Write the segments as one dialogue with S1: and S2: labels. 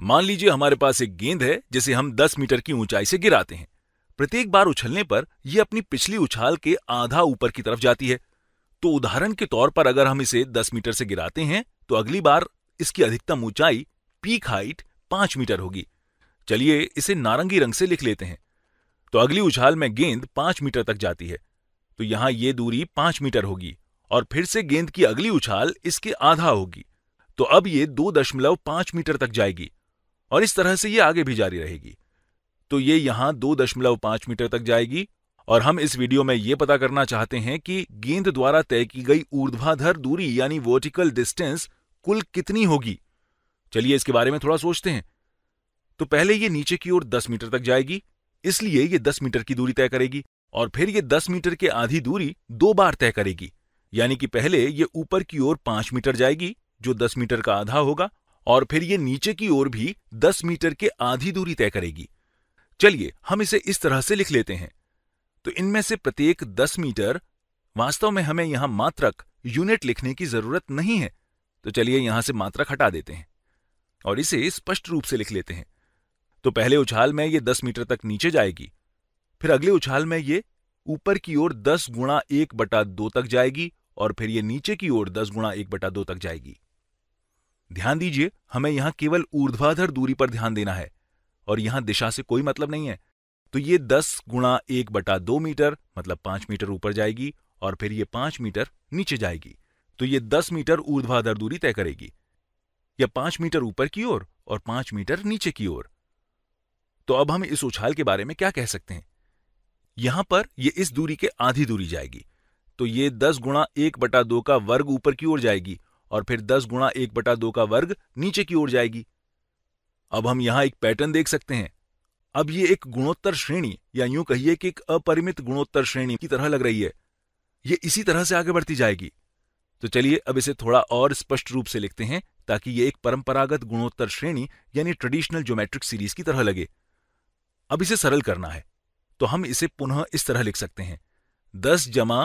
S1: मान लीजिए हमारे पास एक गेंद है जिसे हम 10 मीटर की ऊंचाई से गिराते हैं प्रत्येक बार उछलने पर यह अपनी पिछली उछाल के आधा ऊपर की तरफ जाती है तो उदाहरण के तौर पर अगर हम इसे 10 मीटर से गिराते हैं तो अगली बार इसकी अधिकतम ऊंचाई पीक हाइट 5 मीटर होगी चलिए इसे नारंगी रंग से लिख लेते हैं तो अगली उछाल में गेंद 5 मीटर तक जाती है तो यहां ये दूरी 5 मीटर होगी और फिर से गेंद की अगली उछाल इसके आधा होगी तो अब ये 2.5 मीटर तक जाएगी और इस तरह से ये आगे भी जारी रहेगी तो ये यहां दो दशमलव पांच मीटर तक जाएगी और हम इस वीडियो में ये पता करना चाहते हैं कि गेंद द्वारा तय की गई ऊर्ध्वाधर दूरी यानी वर्टिकल डिस्टेंस कुल कितनी होगी चलिए इसके बारे में थोड़ा सोचते हैं तो पहले ये नीचे की ओर 10 मीटर तक जाएगी इसलिए ये 10 मीटर की दूरी तय करेगी और फिर ये 10 मीटर के आधी दूरी दो बार तय करेगी यानी कि पहले ये ऊपर की ओर 5 मीटर जाएगी जो 10 मीटर का आधा होगा और फिर ये नीचे की ओर भी 10 मीटर के आधी दूरी तय करेगी चलिए हम इसे इस तरह से लिख लेते हैं तो इनमें से प्रत्येक 10 मीटर वास्तव में हमें यहां मात्रक यूनिट लिखने की जरूरत नहीं है तो चलिए यहां से मात्रक हटा देते हैं और इसे स्पष्ट रूप से लिख लेते हैं तो पहले उछाल में ये 10 मीटर तक नीचे जाएगी फिर अगले उछाल में ये ऊपर की ओर 10 गुणा एक बटा दो तक जाएगी और फिर ये नीचे की ओर 10 गुणा एक बटा दो तक जाएगी ध्यान दीजिए हमें यहां केवल ऊर्ध्वाधर दूरी पर ध्यान देना है और यहां दिशा से कोई मतलब नहीं है तो ये दस गुणा एक बटा दो मीटर मतलब पांच मीटर ऊपर जाएगी और फिर ये पांच मीटर नीचे जाएगी तो ये दस मीटर ऊर्ध्वाधर दूरी तय करेगी या पांच मीटर ऊपर की ओर और, और पांच मीटर नीचे की ओर तो अब हम इस उछाल के बारे में क्या कह सकते हैं यहां पर ये इस दूरी के आधी दूरी जाएगी तो ये दस गुणा एक बटा दो का वर्ग ऊपर की ओर जाएगी और फिर दस गुणा एक बटा दो का वर्ग नीचे की ओर जाएगी अब हम यहां एक पैटर्न देख सकते हैं अब ये एक गुणोत्तर श्रेणी या यूं कहिए कि एक अपरिमित गुणोत्तर श्रेणी की तरह लग रही है ये इसी तरह से आगे बढ़ती जाएगी तो चलिए अब इसे थोड़ा और स्पष्ट रूप से लिखते हैं ताकि ये एक परंपरागत गुणोत्तर श्रेणी यानी ट्रेडिशनल ज्योमेट्रिक सीरीज की तरह लगे अब इसे सरल करना है तो हम इसे पुनः इस तरह लिख सकते हैं दस जमा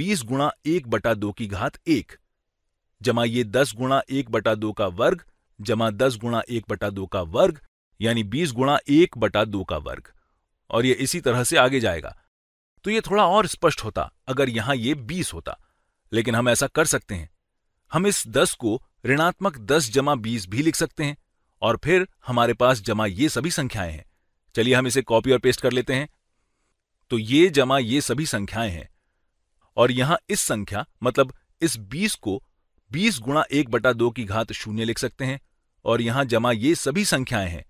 S1: बीस गुणा एक बटा दो की घात एक जमा ये दस गुणा एक बटा दो का वर्ग जमा दस गुणा एक बटा दो का वर्ग यानी बीस गुणा एक बटा दो का वर्ग और ये इसी तरह से आगे जाएगा तो ये थोड़ा और स्पष्ट होता अगर यहां ये बीस होता लेकिन हम ऐसा कर सकते हैं हम इस दस को ऋणात्मक दस जमा बीस भी लिख सकते हैं और फिर हमारे पास जमा ये सभी संख्याएं हैं चलिए हम इसे कॉपी और पेस्ट कर लेते हैं तो ये जमा ये सभी संख्याएं हैं और यहां इस संख्या मतलब इस बीस को बीस गुणा एक बटा दो की घात शून्य लिख सकते हैं और यहां जमा ये सभी संख्याएं हैं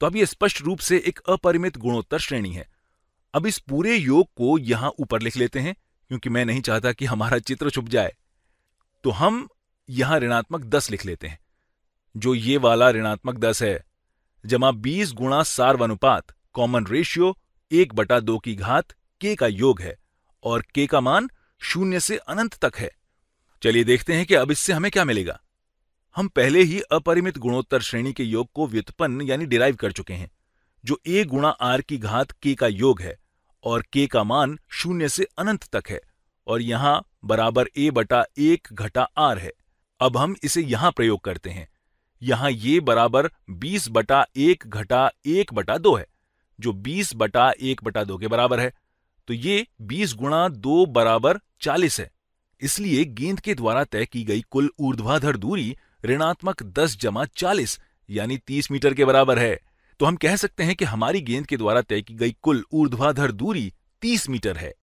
S1: तो अब ये स्पष्ट रूप से एक अपरिमित गुणोत्तर श्रेणी है अब इस पूरे योग को यहां ऊपर लिख लेते हैं क्योंकि मैं नहीं चाहता कि हमारा चित्र छुप जाए तो हम यहां ऋणात्मक दस लिख लेते हैं जो ये वाला ऋणात्मक दस है जमा बीस गुणा अनुपात कॉमन रेशियो एक बटा दो की घात के का योग है और के का मान शून्य से अनंत तक है चलिए देखते हैं कि अब इससे हमें क्या मिलेगा हम पहले ही अपरिमित गुणोत्तर श्रेणी के योग को व्युत्पन्न यानी डिराइव कर चुके हैं जो ए गुणा आर की घात के का योग है और के का मान शून्य से अनंत तक है और यहां बराबर ए बटा एक घटा आर है अब हम इसे यहां प्रयोग करते हैं यहां ये बराबर बीस बटा एक घटा एक बटा दो है जो बीस बटा एक बटा दो के बराबर है तो ये बीस गुणा दो बराबर चालीस है इसलिए गेंद के द्वारा तय की गई कुल ऊर्ध्वाधर दूरी ऋणात्मक दस जमा चालीस यानी तीस मीटर के बराबर है तो हम कह सकते हैं कि हमारी गेंद के द्वारा तय की गई कुल ऊर्ध्वाधर दूरी तीस मीटर है